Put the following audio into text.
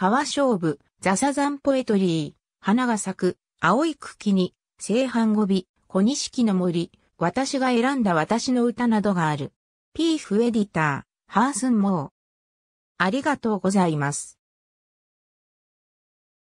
川勝負、ザサザンポエトリー、花が咲く、青い茎に、正反語尾、小錦の森、私が選んだ私の歌などがある。ピーフエディター、ハースンモー。ありがとうございます。